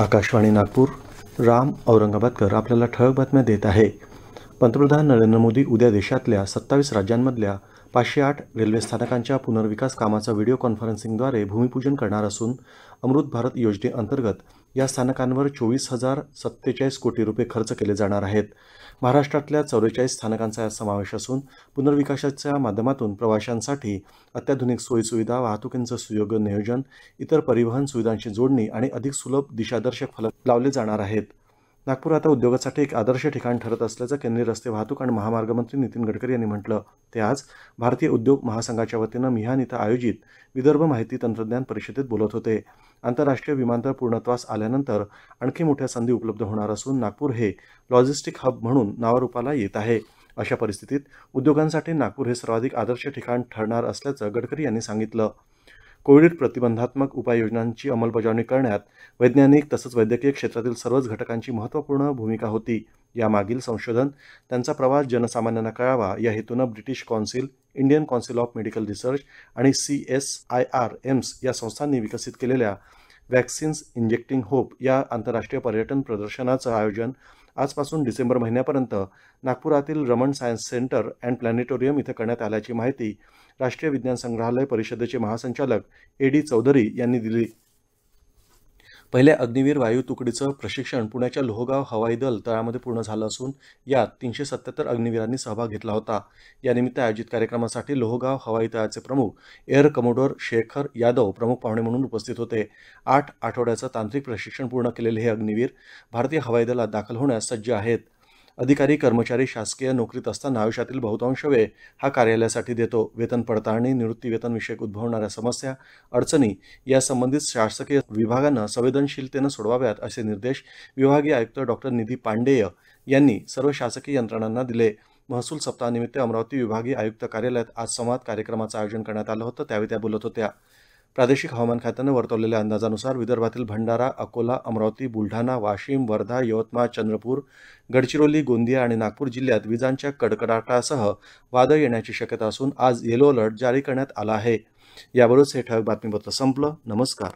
आकाशवाणी नागपूर राम औरंगाबादकर आपल्याला ठळक बातम्या देत आहे पंतप्रधान नरेंद्र मोदी उद्या देशातल्या सत्तावीस राज्यांमधल्या पाचशे आठ रेल्वे स्थानकांच्या पुनर्विकास कामाचा व्हिडिओ कॉन्फरन्सिंगद्वारे भूमिपूजन करणार असून अमृत भारत योजनेअंतर्गत या स्थानकांवर चोवीस हजार सत्तेचाळीस कोटी रुपये खर्च केले जाणार आहेत महाराष्ट्रातल्या चौवेचाळीस स्थानकांचा समावेश असून पुनर्विकासाच्या माध्यमातून प्रवाशांसाठी अत्याधुनिक सोयीसुविधा वाहतुकींचं सुयोग्य नियोजन इतर परिवहन सुविधांची जोडणी आणि अधिक सुलभ दिशादर्शक फलक लावले जाणार आहेत नागपूर आता उद्योगासाठी एक आदर्श ठिकाण ठरत असल्याचं केंद्रीय रस्ते वाहतूक आणि महामार्ग मंत्री नितीन गडकरी यांनी म्हटलं ते आज भारतीय उद्योग महासंघाच्या वतीनं मिहान इथं आयोजित विदर्भ माहिती तंत्रज्ञान परिषदेत बोलत होते आंतरराष्ट्रीय विमानतळ पूर्णत्वास आल्यानंतर आणखी मोठ्या संधी उपलब्ध होणार असून नागपूर हे लॉजिस्टिक हब म्हणून नावारूपाला येत आहे अशा परिस्थितीत उद्योगांसाठी नागपूर हे सर्वाधिक आदर्श ठिकाण ठरणार असल्याचं गडकरी यांनी सांगितलं कोविड प्रतिबंधात्मक उपाययोजनांची अंमलबजावणी करण्यात वैज्ञानिक तसंच वैद्यकीय क्षेत्रातील सर्वच घटकांची महत्त्वपूर्ण भूमिका होती यामागील संशोधन त्यांचा प्रवास जनसामान्यांना कळावा या हेतूनं British Council Indian Council of Medical Research आणि C S I R AIIMS या संस्थांनी विकसित केलेल्या वॅक्सिन्स इंजेक्टिंग होप या आंतरराष्ट्रीय पर्यटन प्रदर्शनाचं आयोजन आजपासून डिसेंबर महिन्यापर्यंत नागपुरातील Raman science centre and planetarium इथं करण्यात आल्याची माहिती राष्ट्रीय विज्ञान संग्रहालय परिषदेचे महासंचालक ए डी चौधरी यांनी दिली पहिल्या अग्निवीर वायू तुकडीचं प्रशिक्षण पुण्याच्या लोहगाव हवाई दल तळामध्ये पूर्ण झालं असून यात तीनशे सत्याहत्तर अग्निवीरांनी सहभाग घेतला होता यानिमित्त आयोजित कार्यक्रमासाठी लोहगाव हवाई तळाचे प्रमुख एअर कमोडोर शेखर यादव प्रमुख पाहुणे म्हणून उपस्थित होते आठ आठवड्याचं तांत्रिक प्रशिक्षण पूर्ण केलेले हे अग्निवीर भारतीय हवाई दलात दाखल होण्यास सज्ज आहेत अधिकारी कर्मचारी शासकीय नोकरीत असताना आयुष्यातील बहुतांश वेळ हा कार्यालयासाठी देतो वेतन पडताळणी निवृत्ती निवृत्तीवेतनविषयक उद्भवणाऱ्या समस्या अडचणी या संबंधित शासकीय विभागांना संवेदनशीलतेनं सोडवाव्यात असे निर्देश विभागीय आयुक्त डॉक्टर निधी पांडेय यांनी सर्व शासकीय यंत्रणांना दिले महसूल सप्ताहानिमित्त अमरावती विभागीय आयुक्त कार्यालयात आज संवाद कार्यक्रमाचं आयोजन करण्यात आलं होतं त्यावेळी त्या बोलत होत्या प्रादेशिक हवामान खात्यानं वर्तवलेल्या अंदाजानुसार विदर्भातील भंडारा अकोला अमरावती बुलढाणा वाशिम वर्धा यवतमाळ चंद्रपूर गडचिरोली गोंदिया आणि नागपूर जिल्ह्यात विजांच्या कडकडाटासह वादळ येण्याची शक्यता असून आज येलो अलर्ट जारी करण्यात आला आहे याबरोबरच हे ठळक बातमीपत्र संपलं नमस्कार